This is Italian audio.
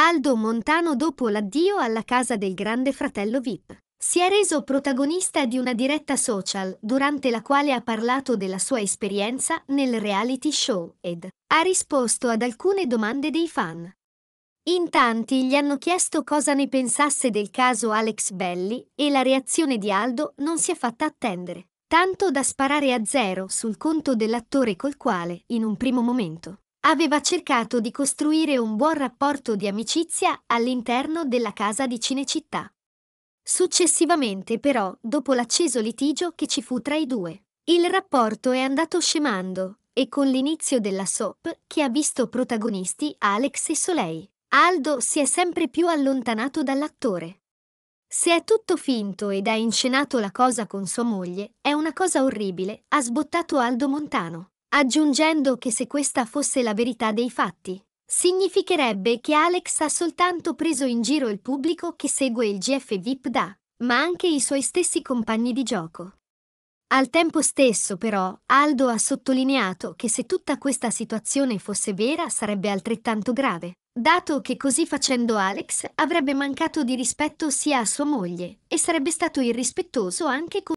Aldo Montano dopo l'addio alla casa del grande fratello VIP. Si è reso protagonista di una diretta social durante la quale ha parlato della sua esperienza nel reality show ed ha risposto ad alcune domande dei fan. In tanti gli hanno chiesto cosa ne pensasse del caso Alex Belli e la reazione di Aldo non si è fatta attendere, tanto da sparare a zero sul conto dell'attore col quale, in un primo momento, Aveva cercato di costruire un buon rapporto di amicizia all'interno della casa di Cinecittà. Successivamente, però, dopo l'acceso litigio che ci fu tra i due, il rapporto è andato scemando e con l'inizio della soap che ha visto protagonisti Alex e Soleil, Aldo si è sempre più allontanato dall'attore. Se è tutto finto ed ha inscenato la cosa con sua moglie, è una cosa orribile, ha sbottato Aldo Montano aggiungendo che se questa fosse la verità dei fatti, significherebbe che Alex ha soltanto preso in giro il pubblico che segue il GF VIP da, ma anche i suoi stessi compagni di gioco. Al tempo stesso, però, Aldo ha sottolineato che se tutta questa situazione fosse vera sarebbe altrettanto grave, dato che così facendo Alex avrebbe mancato di rispetto sia a sua moglie e sarebbe stato irrispettoso anche con